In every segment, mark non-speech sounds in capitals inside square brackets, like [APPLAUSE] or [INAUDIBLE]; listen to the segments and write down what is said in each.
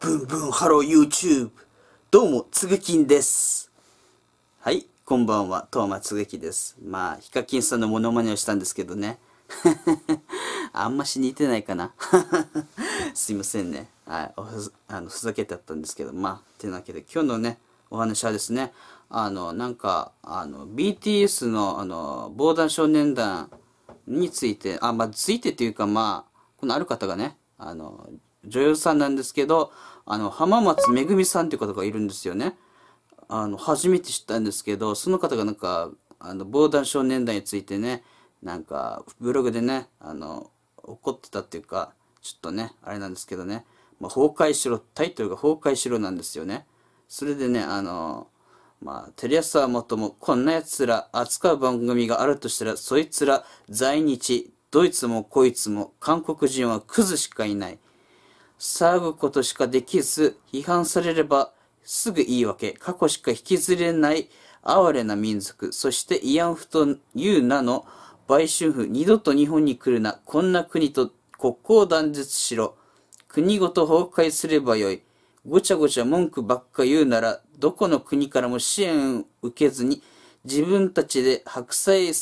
ブンブンハロー YouTube どうもつぐきんですはいこんばんはトーマつぐきですまあヒカキンさんのモノマネをしたんですけどね [LAUGHS] あんまし似てないかな [LAUGHS] すいませんねはいあのふざけてあったんですけどまあてなわけで今日のねお話はですねあのなんかあの BTS のあの防弾少年団についてあまあついてというかまあこのある方がねあの女優さんなんですけど、あの、浜松めぐみさんっていう方がいるんですよね。あの、初めて知ったんですけど、その方がなんか、あの、防弾少年団についてね、なんか、ブログでね、あの、怒ってたっていうか、ちょっとね、あれなんですけどね、まあ、崩壊しろ、タイトルが崩壊しろなんですよね。それでね、あの、まあ、テレ朝はもとも、こんな奴ら扱う番組があるとしたら、そいつら、在日、ドイツもこいつも、韓国人はクズしかいない。騒ぐことしかできず、批判されればすぐ言い訳、過去しか引きずれない哀れな民族、そして慰安婦という名の売春婦、二度と日本に来るな、こんな国と国交断絶しろ、国ごと崩壊すればよい、ごちゃごちゃ文句ばっか言うなら、どこの国からも支援を受けずに、自分たちで白菜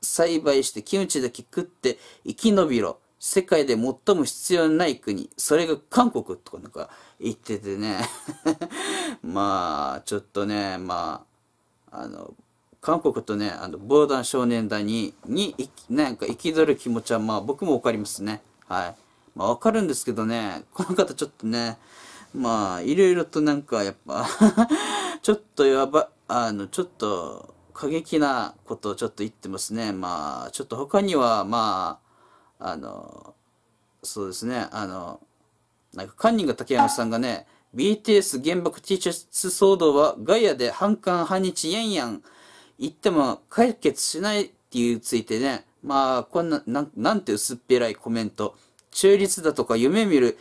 栽培してキムチだけ食って生き延びろ。世界で最も必要ない国、それが韓国とかなんか言っててね [LAUGHS] まあ、ちょっとね、まあ、あの、韓国とね、あの、防弾少年団に、に、なんか、生き憤る気持ちは、まあ、僕もわかりますね。はい。まあ、わかるんですけどね、この方ちょっとね、まあ、いろいろとなんか、やっぱ [LAUGHS] ちょっとやば、あの、ちょっと、過激なことをちょっと言ってますね。まあ、ちょっと他には、まあ、あの、そうですね、あの、なんかカンニング竹山さんがね、BTS 原爆 T シャツ騒動はガイアで反韓反日やんやん言っても解決しないっていうついてね、まあ、こんな、なんなんて薄っぺらいコメント。中立だとか夢見る、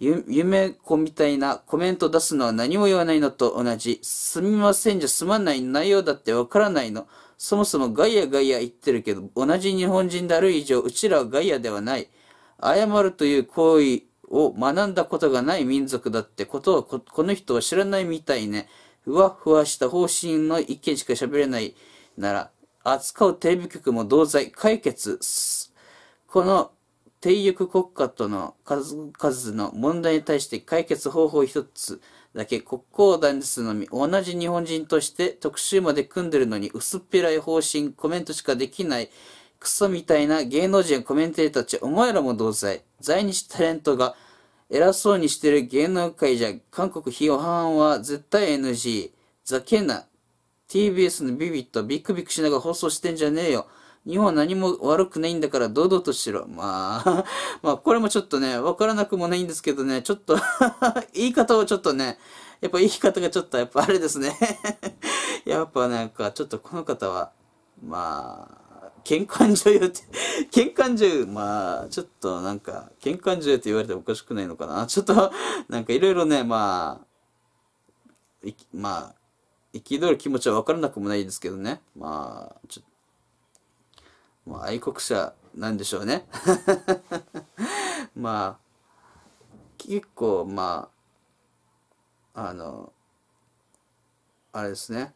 夢子みたいなコメント出すのは何も言わないのと同じ。すみませんじゃ済まない内容だってわからないの。そもそもガイアガイア言ってるけど、同じ日本人である以上、うちらはガイアではない。謝るという行為を学んだことがない民族だってことをこ、この人は知らないみたいね。ふわふわした方針の意見しか喋れないなら、扱うテレビ局も同罪、解決。この、低欲国家との数々の問題に対して解決方法一つ、だけ国交断ですのみ、同じ日本人として特集まで組んでるのに薄っぺらい方針、コメントしかできない、クソみたいな芸能人コメンテーターたち、お前らも同罪。在日タレントが偉そうにしてる芸能界じゃ、韓国批判は絶対 NG。ざけな。TBS のビビッとビクビクしながら放送してんじゃねえよ。日本は何も悪くないんだから堂々としろ。まあ、[LAUGHS] まあ、これもちょっとね、わからなくもないんですけどね、ちょっと [LAUGHS] 言い方をちょっとね、やっぱ言い方がちょっとやっぱあれですね [LAUGHS] やっぱなんか、ちょっとこの方は、まあ、喧嘩女優って、喧嘩女優、まあ、ちょっとなんか、喧嘩女優って言われておかしくないのかな。ちょっと、なんかいろいろね、まあ、まあ、憤る気持ちはわからなくもないですけどね。まあ、ちょっと、もう愛国者なんでしょうね [LAUGHS] まあ結構まああのあれですね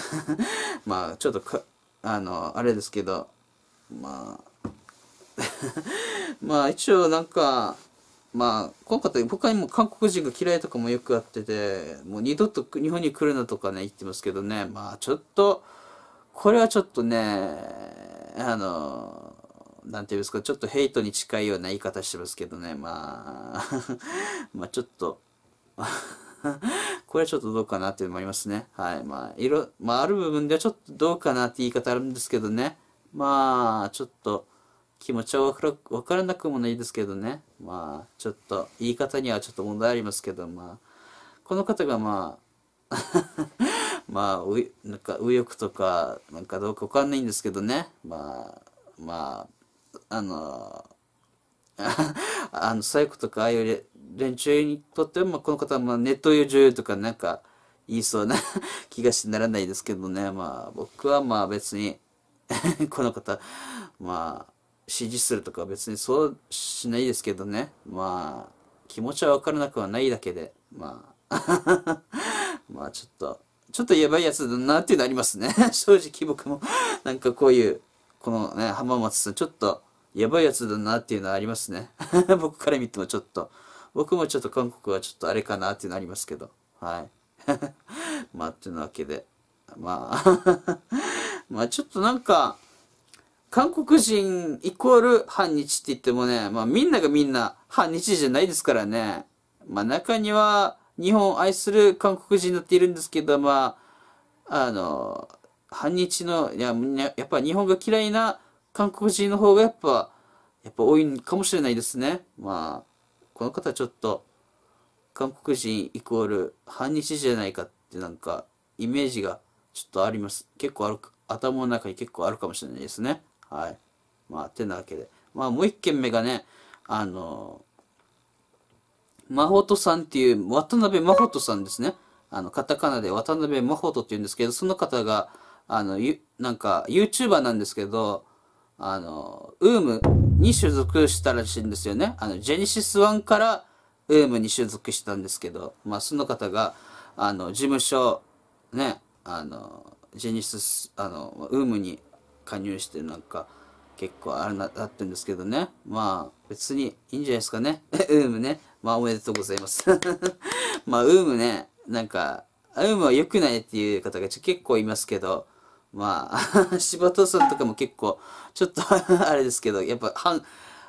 [LAUGHS] まあちょっとかあのあれですけどまあ [LAUGHS] まあ一応なんかまあ今回他にも韓国人が嫌いとかもよくあっててもう二度と日本に来るなとかね言ってますけどねまあちょっとこれはちょっとね、あの、なんていうんですか、ちょっとヘイトに近いような言い方してますけどね、まあ、[LAUGHS] まあちょっと [LAUGHS] これはちょっとどうかなっていうのもありますね。はい。まあ、いろ、まあ、ある部分ではちょっとどうかなって言い方あるんですけどね。まあ、ちょっと気持ちはわからなくもないですけどね。まあ、ちょっと言い方にはちょっと問題ありますけど、まあ、この方がまあ、[LAUGHS] まあ、うなんか右翼とか、なんかどうかわかんないんですけどね。まあ、まあ、あの、[LAUGHS] あの、サイとか、ああいう連中にとっては、この方は、まあ、ネットいう女優とか、なんか、言いそうな [LAUGHS] 気がしてならないですけどね。まあ、僕は、まあ、別に [LAUGHS] この方、まあ、支持するとか別にそうしないですけどね。まあ、気持ちはわからなくはないだけで、まあまあ、ちょっと、ちょっとやばいやつだなっていうのありますね。[LAUGHS] 正直僕もなんかこういう、このね、浜松さん、ちょっとやばいやつだなっていうのはありますね。[LAUGHS] 僕から見てもちょっと。僕もちょっと韓国はちょっとあれかなっていうのありますけど。はい。[LAUGHS] まあ、というわけで。まあまあちょっとなんか、韓国人イコール反日って言ってもね、まあみんながみんな反日じゃないですからね。まあ中には、日本を愛する韓国人になっているんですけど、まあ、あの、反日の、いや、やっぱ日本が嫌いな韓国人の方がやっぱ、やっぱ多いかもしれないですね。まあ、この方ちょっと、韓国人イコール反日じゃないかってなんか、イメージがちょっとあります。結構ある、頭の中に結構あるかもしれないですね。はい。まあ、てなわけで。まあ、もう一件目がね、あの、真琴さんっていう、渡辺真琴さんですね。あの、カタカナで渡辺真琴っていうんですけど、その方が、あの、ゆ、なんか、YouTuber なんですけど、あの、ウームに所属したらしいんですよね。あの、ジェニシスワンから、ウームに所属したんですけど、まあ、その方が、あの、事務所、ね、あの、ジェニシス、あの、ウームに加入して、なんか、結構あれな、なってんですけどね。まあ、別にいいんじゃないですかね。[LAUGHS] ウームね。まあおめでとうございます [LAUGHS] まあ、ウームね、なんか、ウームは良くないっていう方が結構いますけど、まあ、[LAUGHS] 柴田さんとかも結構、ちょっと [LAUGHS] あれですけど、やっぱ、反、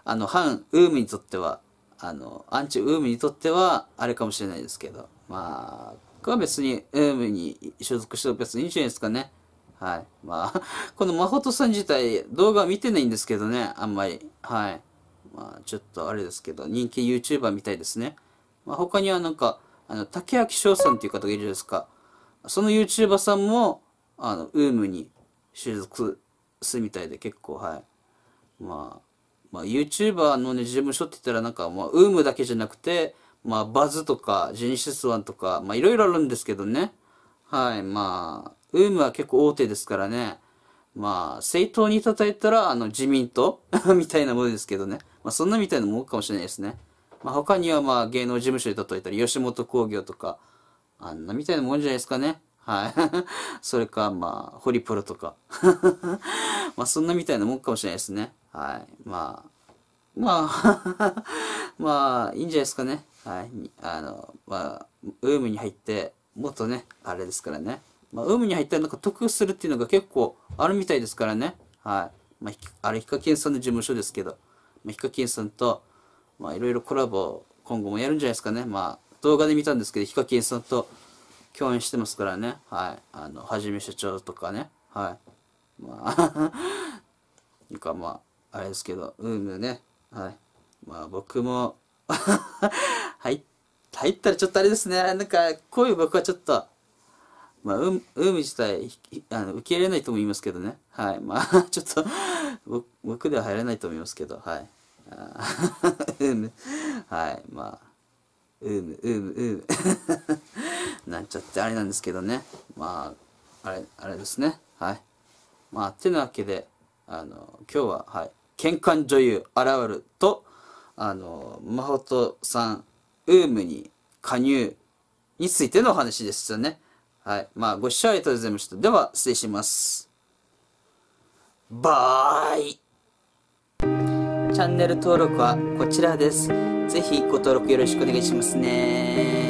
あの、反ウームにとっては、あの、アンチウームにとっては、あれかもしれないですけど、まあ、僕は別に、ウームに所属しても別にいいんじゃないですかね。はい。まあ、この真琴さん自体、動画見てないんですけどね、あんまり。はい。まあ、ちょっとあれですけど、人気 YouTuber みたいですね。まあ、他にはなんか、あの、竹脇翔さんっていう方がいるじゃないですか。その YouTuber さんも、あの、ウームに所属するみたいで結構、はい。まあ、まあ、YouTuber のね、事務所って言ったらなんか、まあ、ウームだけじゃなくて、まあ、バズとか、ジェニシスワンとか、まあ、いろいろあるんですけどね。はい、まあ、ウームは結構大手ですからね。まあ、政党に叩いたら、あの、自民党 [LAUGHS] みたいなものですけどね。まあ、そんなみたいなもんかもしれないですね。まあ、他にはまあ芸能事務所で例えたら吉本興業とか、あんなみたいなもんじゃないですかね。はい。[LAUGHS] それか、まあ、ホリプロとか。[LAUGHS] まあ、そんなみたいなもんかもしれないですね。はい。まあ、まあ [LAUGHS] まあ、いいんじゃないですかね。はい。あの、まあ、ウームに入って、もっとね、あれですからね。まあ、ウームに入ったらなんか得するっていうのが結構あるみたいですからね。はい。まあ、あれ、ヒカケンさんの事務所ですけど。まあ、ヒカキンさんと、まあ、いろいろコラボ今後もやるんじゃないですかね。まあ、動画で見たんですけど、ヒカキンさんと共演してますからね。はい。あの、はじめ社長とかね。はい。まあ [LAUGHS] いうかまあ、あれですけど、うむね。はい。まあ、僕も入、[LAUGHS] 入ったらちょっとあれですね。なんか、こういう僕はちょっと、まあ、海自体あの受け入れないとも言いますけどね。はい。まあ、[LAUGHS] ちょっと僕、僕では入れないと思いますけど、はい。うむ。[LAUGHS] はい。まあ、うむ、うむ、うむ。[LAUGHS] なんちゃってあれなんですけどね。まあ、あれ、あれですね。はい。まあ、てなわけで、あの、今日は、はい。喧嘩女優現ると、あの、まほとさん、ウームに加入についてのお話でしたね。はい。まあ、ご視聴ありがとうございました。では、失礼します。バーイチャンネル登録はこちらです。ぜひご登録よろしくお願いしますね。